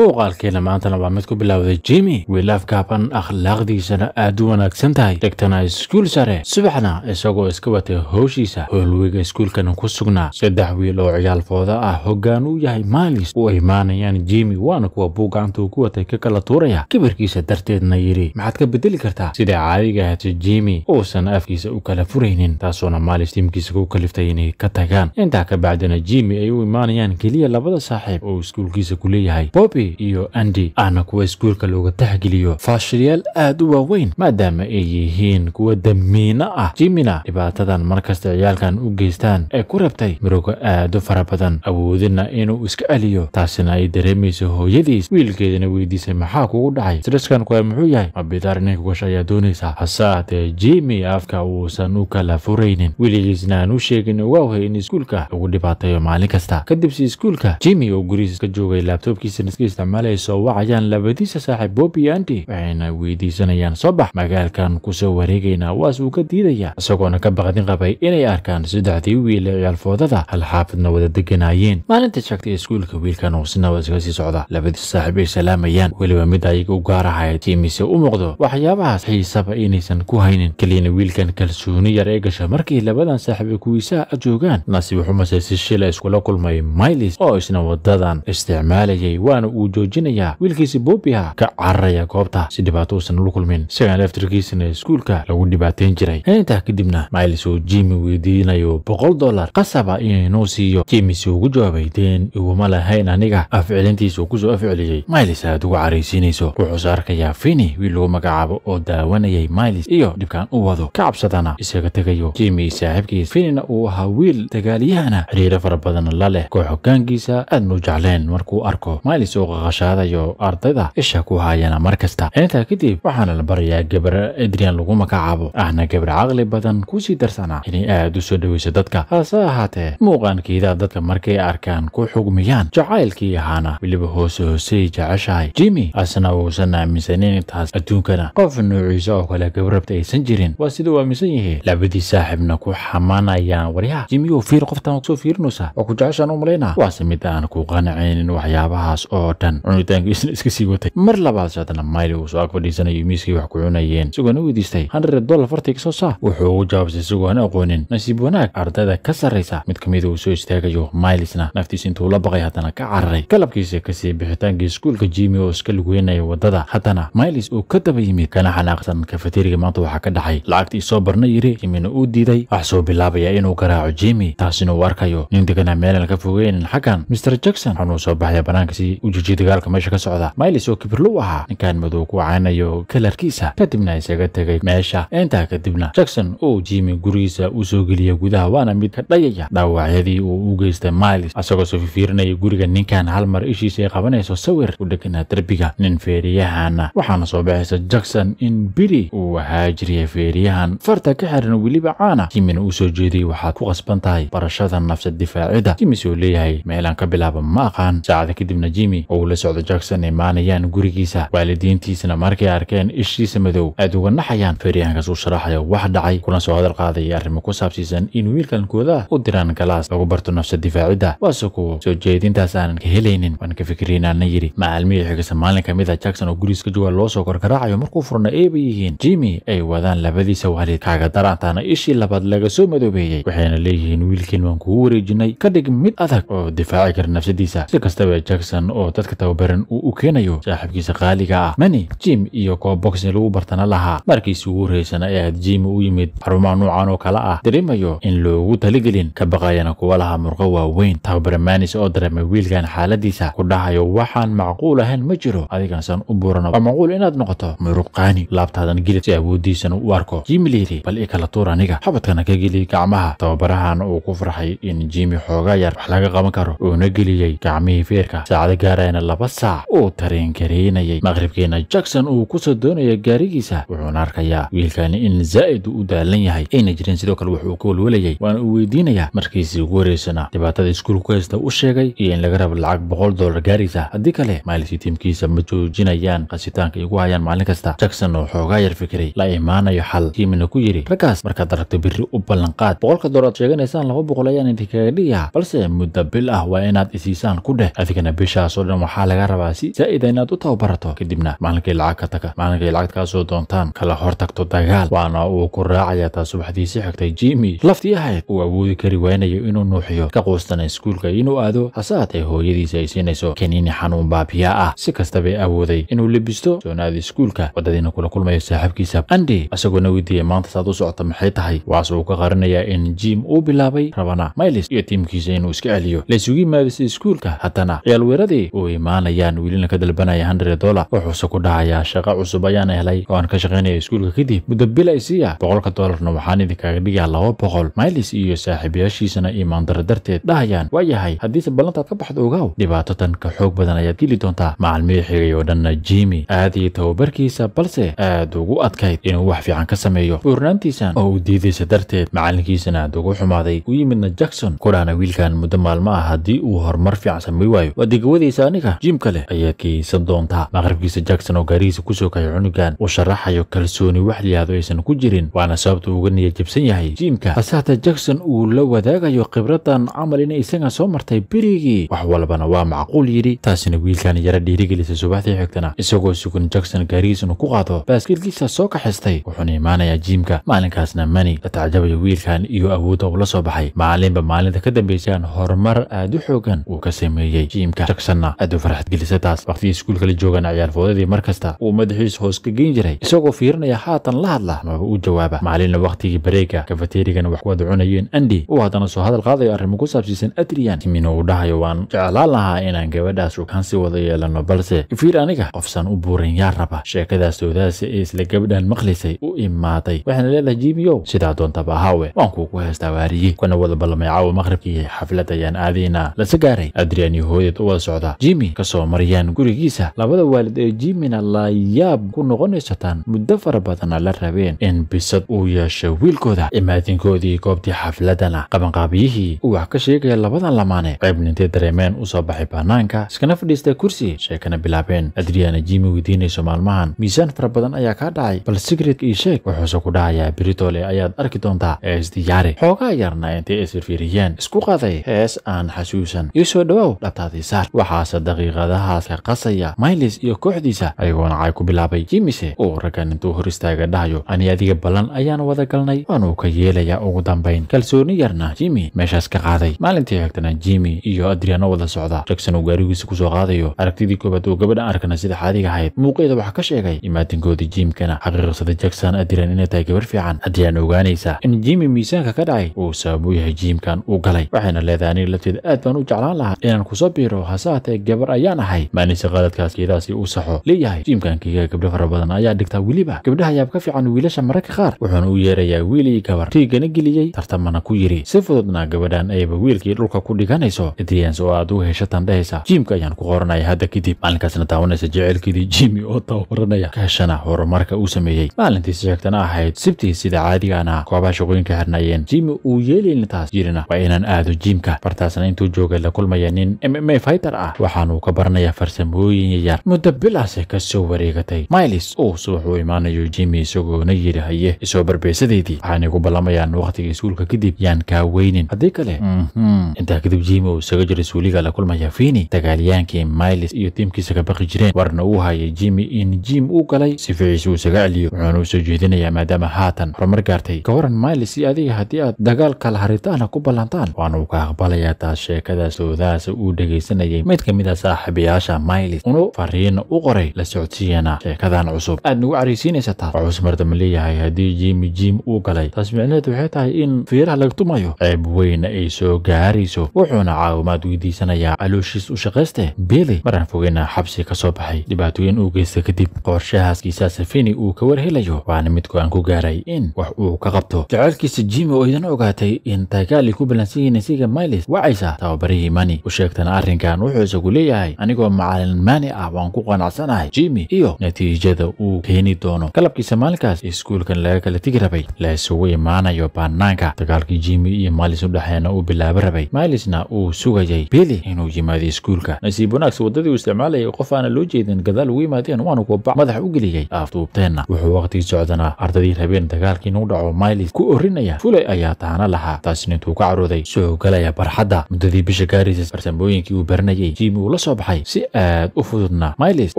muuqaalkeena maantana waa mid ku bilowday jimi wiilaaf gaaban akhlaaqdiisana aad u wanaagsan tahay degtana iskuul sare subaxna isagoo iska watay howshiisa howlweyga iskuulkana ku sugnaa saddex wiil oo ciyaal ciyaalfooda ah hoggaan u yahay maalis u imaanayaan jimi waana kuwa buu gacantuu ku watay ka kala tuuraya kibirkiisa darteedna yidhi maxaad ka bedeli kartaa sida caadiga ahaatay jimi uusan afkiisa u kala furaynin taasuona maalis tiimkiisa ku kaliftay inay ka tagaan intaa ka bacdina jimi ay u imaanayaan keliya labada saaxiib oo iskuulkiisa ku leeyahay bobi iyo andi ahna kuwa iskuulka looga tahgeliyo faashilyaal aad u waaweyn maadaama ay yihiin kuwa damiino ah jimina dhibaatadan markasta ciyaalkan u geystaan ee ku rabtay mirugo aad u fara badan awoodina inuu iska celiyo taasina ay dareemayso hooyadiis wiilkeedana weydiisay maxaa kugu dhacay sreskan kuwa muxuu yahay mabidaar inay kugasha ayaa doonaysaa hase hatee jimi afka uusan u kala furaynin weligiisna aan u sheegin ogawhay in iskuulka lagu dhibaatayo maalin kasta kadib si iskuulka jimi oo gurihiis ka joogay laabtoobkiisa niskiisa isticmaalayso wacayaan labadiisa saaxiib bobi andi waxayna weydiisanayaan soo bax magaalkan kusoo wareegaynaa waas uu ka diidaya isagoona ka baqdin qabay inay arkaan saddexdii wiil ee ciyaalfoodada hal xaafadna wada deganaayeen maalinta shagtay iskuulka wiilkan uu si nabad iskaga sii socda labadiisa saaxiib ay salaamayaan weliba mid ayaga u gaar ahayd si u muuqdo waxyaabahaas xiisaba inaysan ku haynin keliyana wiilkan kalsooni yar ee gasha markii labadan saaxiib ee kuwiisaha joogaan nasiib xumase si shila iskula kulmay milis oo isna wadadan isticmaalayay waana wuu joojinayaa wiilkiisa bobiha ka cararaya goobta si dhibaato uusan ula kulmin isagaan laftirkiisana iskuulka lagu dhibaateyn jiray intaa kadibna miles uu jimi weydiinayo boqol dollar qasaba inuu siiyo jimis ugu jawaabay deen iguma lahayn aniga afcelintiisa ku soo afceliyey miles aad ugu caraysiinayso wuxuuse arkayaa fini wiil lagu magacaabo oo daawanayay miles iyo dhibkaan u wado ka cabsadana isaga tegayo jimi saaxiibkiis finina uu ahaa wiil dagaalyahana xiriiro fara badan la leh koox hoggaankiisa aad aadnu jecleen markuu arko miles oo qaqashaadayo ardayda isha ku haayana mar kasta intaa kadib waxaana la barayaa gabar adrian lagu magacaabo ahna gabar caqli badan ku sii darsana inay aad u soo dhoweyso dadka hase ahaatee muuqaankeeda dadka markay arkaan ku xugmiyaan jacaylkii ahaana weliba hoose hoosey jeceshahay jimi asna uusan aaminsanin taas adduunkana qof nuuciisa oo kale gabarabta aysan jirin waa sida uu aaminsan yahay labadii saaxibna ku xamaanayaan waryaha jimiyow fiir qoftan soo fiirinaysa oo ku jeceshaan u malaynaa waase mid aan ku qanacaynin waxyaabahaas oo dhan cunitaankiisna iska sii watay mar labaad saadana mayli uu soo ag fadhiisanayo miiskii wax ku cunayeen isagooan u weydiistay handred dollar fartiga soo saa wuxuu ugu jawaabsay isagoo aan aqoonin nasiib wanaag ardayda ka sarraysa mid ka mida uu soo istaagayo maylisna naftiisa intuu la baqay haddana ka cararay galabkiisa kasii bixitaankii iskuulka jimi oo iska lugeynaya waddada haddana maylis uu ka daba yimid kana xanaaqsan kafateriga maanta waxaa ka dhacay lacagtii soo barna yiri jimina uu diiday wax soo bilaabaya inuu garaaco jimi taasina uu arkayo nin degana meelan ka fogeynin xaggan mister jackson xanuu soo baxaya bannaanka si u jijin xaqiijiyey dagaalka meesha ka socda maylis oo kibirlow ahaa ninkan madow ku caanayo kalarkiisa kadibna isaga tegay meesha intaa kadibna jackson oo jimi gurigiisa u soo geliya gudaha waana mid ka dhayaya dhaawacyadii uu u geystay maylis asagoo safifiirinaya guriga ninkan hal mar ishiisa ay qabanayso sawir u dhegana derbiga nin feeriyahana waxaana soo baxaysa jackson in biri uu ahaa jiriya feeriyahan farta ka xiran weliba caana jimina u soo jeediyey waxaad ku qasban tahay barashada nafsa difaacida jimi soo leeyahay meelaan ka bilaaban ma aqaan saacada kadibna jimi uu la socdo jackson imaanayaan gurigiisa waalidiintiisna markay arkeen ishiisa madow aad uga naxayaan feeryahankaas uu sharaxaya wax dhacay kuna soo hadal qaaday arrimo ku saabsiisan in wiilkan koodaah u diraan galaas lagu barto nafsa nafsadifaacidda waase kuwo soo jeedintaas aanan ka helaynin waan ka fikiraynaana yidhi macaalmihii xiga maalin ka mid a ah, jackson oo guriiska jawaal loo soo korkaraacayo markuu furna eeba yihiin jimi ay wadaan labadiisa waalid kaaga daraantaana ishii labaad laga soo madoobeeyey waxayna leeyihiin wiilkiin waan kugu wareejinay ka dhig mid adag oo difaaci kara nafsadiisa si kastaba jackson oo dadka dadka tababaran uu u keenayo saaxiibkiisa qaaliga ah mani jim iyo koob boxi lagu bartana lahaa markiisii ugu horeysana ay ahayd jim u yimid xarumaha noocan oo kale ah dareemayo in loogu taligelin ka baqayana kuwa lahaa murqo waaweyn tababare manis oo dareemay wiilkan xaaladiisa ku dhahayo waxaan macquul ahayn ma jiro adigaansan u buurana waa macquul inaad noqoto muruqqaani laabtaadan geli si awooddiisana u arko jimi liiri bal i kala tuur aniga xabadkana ka geliy gacmaha tababarahan uu ku farxay in jimi xoogaa yar wax laga qaban karo uuna geliyey gacmihii feerka saacado gaarayana laba saac uu tareen gareynayay maqribkeena jackson uu kusoo doonaya gaarigiisa wuxuuna arkayaa wiilkani in zaa'id u daalan yahay ayna jirin sidoo kale wuxuu ka walwalayay waana uu weydiinayaa markiisii ugu horeysana dhibaatada iskuulku haysta u sheegay iyo in laga rabo lacag boqol dollar gaariisa haddii kale maalisi tiimkiisa ma joojinayaan qasitaanka ay ugu hayaan maalin kasta jackson oo xoogaa yar fikiray la imaanayo xal kiimina ku yidhi raggaas markaad aragto birri u ballanqaad boqolka door aad sheeganaysaan laba boqol ayaan idinkaga dhigayaa balse muddo bil ah waa inaad isiisaan ku dheh adigana bishaas dhan waxaa laga rabaa si zaa'ida inaad u tababarato kadibna maalinkii lacag ka taga maalinkii lacagtkaasoo doontaan kala hortagto dagaal waana uu ku raacayaa taa subaxdiisii xigtay jimi ahayd uu awoodi kari waynayo inuu nuuxiyo ka quustana iskuulka inuu aado hase hasaatee hooyadiisa ay siinayso kaniini xanuun baabiya ah si kastabay awooday inuu lebisto soonaada iskuulka waddadiina kula kulmayo saaxiibkiisa andi isagoona weydiiya maanta saad u socota maxay tahay waase uu ka qarinayaa in jim uu bilaabay rabana mylis iyo tiimkiisa inuu iska celiyo laysugu yimaadisay iskuulka haddana ciyaalweeradii imaanayaan wiilina ka dalbanaya hundred dollar wuxuuse ku dhahayaa shaqo cusub ayaan helay oo aan ka shaqaynaya iskuulka kadib muddo bilaysiya ah, boqolka dollarna waxaan idinkaaga dhigayaa laba boqol maylis iyo saaxiibyaashiisana imaandara darteed dhahayaan waa yahay haddiise ballantaad ka baxdo ogaw dhibaato tan ka xoog badan ayaad geli doontaa macalmihii xigay oo dhanna jimi aadii tababarkiisa balse aad ugu adkayd inuu wax fiican ka sameeyo buurnaantiisan oo u diidaysa darteed macalinkiisana aad ugu xumaaday u yimidna jackson kudhahna wiilkan muddo maalmo ah haddii uu horumar fiican samay waayo waa digawadiisa cuniga jiimka leh ayaa geysan doontaa maqribkiisa jackson oo gaarihiisa kusoo kacay cunugan uu sharaxayo kalsooni wax liyaado aysan ku jirin waana sababta uga niya jabsan yahay jiimka hase hata jackson uu la wadaagayo khibradan camal inay isaga soo martay berigii wax walbana waa macquul yidhi taasina wiilkan yara dhiirigelisa subaxdii xigtana isagoo sugan jackson gaarihiis inuu ku qaado baaskiilkiisa soo kaxistay wuxuuna imaanayaa jiimka maalinkaasna mani la tacjabaya wiilkan iyo awoodda uu la soo baxay maalinba maalinta ka dambaysaan horumar aad u xoogan uu ka sameeyey jiimka jacksonna aad farxad gelisa taas waqtigii iskuulka la joogana ciyaarfoodadii mar kasta uu madaxiis hoos ka geyn jiray isagoo fiirinaya haatan la hadla maba u jawaaba maalinna wakhtigii bareega kafateerigana wax wada cunayeen andi uu haddana soo hadal qaadayo arrimo ku saabsiisan adrian timino uu dhahayo waan jeclaan lahaa inaan gabadhaas rukaan sii wada yeelanno balse fiir aniga qofsan u buurin yaa raba sheekadaas dowdaasi ee isla gabdhan maqlisay u imaaday waxaana leedahay jibiyow sidaa doontaba ahaawe waan kuu ku heystaa waariye kuna wada ballamay caawa maqribkii xaflad ayaan aadaynaa lase gaaray adrian iyo hoodeed u wada socda jimi jimi ka soo mariyaan gurigiisa labada waalid ee jimina layaab ku noqonaysataan muddo fara badana la rabeen in bisad uu yeesho wiilkooda imaadinkoodii goobtii xafladana qabanqaabiyihii uu wax ka sheegaya labadan lamaane qaybna nintay dareemeen u soo baxay bannaanka iskana fadhiista kursi sheekana bilaabeen adriyaana jimi weydiinayso maalmahan miisaan fara badan ayaa kaa dhacay bal sigredka ii sheeg wuxuuse ku dhahayaa biritole ayaad arki doontaa ee isdiyaari xoogaa yarna intay isfirfiiriyeen isku qaday hees aan xasuusan iisoo dhowow dhabtaadii saar waxaase daqiiqadahaas ka qasaya myles iyo kooxdiisa ayagoona cay ku bilaabay jimise uu raggan intuu hor istaaga dhahayo ani adiga ballan ayaan wada galnay waan uu ka yeelayaa ugu dambayn kalsooni yarna jimi meeshaas ka qaaday maalintii xigtana jimi iyo adrian wada socda jackson uu gaarigiisa kusoo qaadayo aragtidii koobaad uu gabadha arkana sida xaadiga ahayd muuqeeda waxaa ka sheegay imaatinkoodii jiimkana xaqiiqsaday jackson adrian inay tahay gabar fiican haddiyaan ogaanaysa in jimi miisaanka ka dhacay uu sabab u yahay jiimkan u galay waxayna leedahay aniga lafteeda aad baan u jeclaan lahaa inaan kusoo biiro hasaatee gabar ayaan ahay maalinsi qaladkaas geedaasi uu saxo leeyahay jiimkankiiga gabdho fara badan ayaa dhigtaa weliba gabdhaha yaab ka fiican wiilasha mararka qaar wuxuuna u yeerayaa wiilii gabar tiigana geliyey tartamana ku yidhi si fududna gabadhan ayba wiilkii dhulka ku dhiganayso adriyans oo aad u heshatan dhehaysa jiimka ayaan ku qoranaya hadda kadib maalinkaasna daawanaysa jecelkeedii jimi oo tababaranaya ka heshana horumarka uu sameeyey maalintii sheegtana ahayd sibtii sida caadigaana koobaa shaqooyinka xirnayeen jimi uu yeelayn taas jirina waa inaan aado jiimka bartaasna intuu joogay la kulmaya nin m m fighter ah waxaan waxaana uu ka baranayaa farsamooyin yaryar muddo bilaase ah ka soo wareegatay mylis subax uu imaanayo jimi isagoona yidhi haye isoo barbeysadaydii waxaana igu ballamayaan wakhtigii iskuulka kadib yaan kaa weynin haddii kale mm-hmm. intaa kadib jimi uu isaga jiro suuliga la kulmaya fini dagaalyaankii mylis iyo tiimkiisa ka baqi jireen warna uu hayay jimi in jim uu galay si ficiisa uu isaga celiyo wuxuuna usoo jeedinayaa maadaama haatan horumar gaartay ka waran iyo adiga haddii aad dagaal kala haritaana ku ballantaan waana uu ka aqbalayaa taas sheekadaas oodaasa uu dhegaysanayay mid ka midaas ah saaxiibayaasha mylis una fariino u qoray la socodsiiyana sheekadan cusub aad nagu caraysiinaysa taas waa cusmar leeyahay haddii jiimi jiim uu galay taas micnaheed waxay tahay in fiiraha laga tumayo ceeb weyn ay soo gaarayso wuxuuna caawimaad weydiisanayaa calooshiis u shaqayste beele maraan fogeyna xabsi ka soo baxay dhibaatooyin uu geysta kadib qorshahaaskiisa safini uu ka warhelayo waana mid go-aan ku gaaray in wax uu ka qabto jacaylkiisa jimi oo idan ogaatay in dagaal ay ku balansan yihiin isiga mylis wacaysa tababarihii mani u sheegtana arrinkan wuxuu isagu leeyahay leeyahay anigoo macalin maani ah waan ku qanacsanahay jimi iyo natiijada uu keeni doono galabkiisa maalinkaas iskuulkan laga kala tegi rabay la isugu imaanayo bannaanka dagaalkii jimi iyo maalis dhexeena uu bilaaba rabay maalisna uu sugayay bili inuu yimaado iskuulka nasiib wanaagse waddadii uu isticmaalayay qof aana loo jeedin gadaal ugu yimaadeen waanu kuba madax u geliyey afduubteenna wuxuu wakhtigii socdanaa ardadii rabeen dagaalkii inuu dhaco mailis ku orinaya fulay ayaa taana lahaa taasina intuu ka carooday soo galaya barxadda muddadii bisha gaaraysa farsamooyinkii uu baranayay jimi ula soo baxay si aad u fududna mylis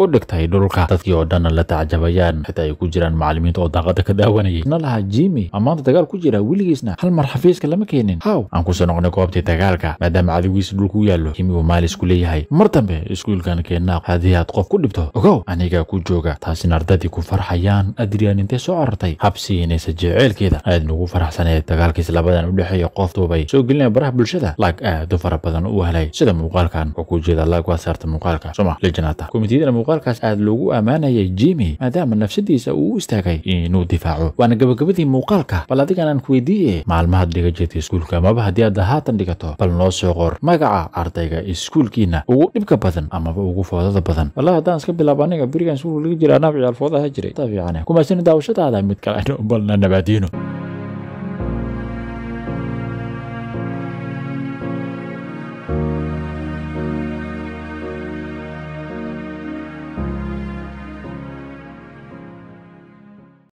u dhigtay dhulka dadkii oo dhanna la tacjabayaan xitaa ay ku jiraan macalimiinta oo daaqada ka daawanayay na lahaa jimi a maanta dagaal ku jira weligiisna hal mar xafiiska lama keenin haw aan kusoo noqonay goobtii dagaalka maadaama cadowgiisa dhulku u yaallo jimi uu mylis ku leeyahay mar dambe iskuulkan keenaa haddii aad qof ku dhibto ogow anigaa ku jooga taasina ardadii ku farxayaan adriyaan intee soo carartay habsiinaysa jeceelkeeda aad nagu faraxsaneed dagaalkiis labadan u dhexeeya qof duubay soo gelinaya baraha bulshada laag aad u fara badan u helay sida muuqaalkan oo ku jeeda lagu asaarta muuqaalka soma lijnata komitiyadana muuqaalkaas aad loogu ammaanayay jimi maadaama nafsadiisa uu u istaagay inuu difaaco waana gabagabadii muuqaalka bal adigaanaan ku kuweydiiye maalmahaad dhiga jirta iskuulka amaba haddii aad haatan dhigato bal noo soo qor magaca ardayga iskuulkiina ugu dhibka badan amaba ugu foodada badan walla haddaan iska bilaabo aniga berigan iskuulka laga jira naafici alfoodaha jiray tafiicane eh. kumaasina daawashadaada mid kale bal na nabaadiino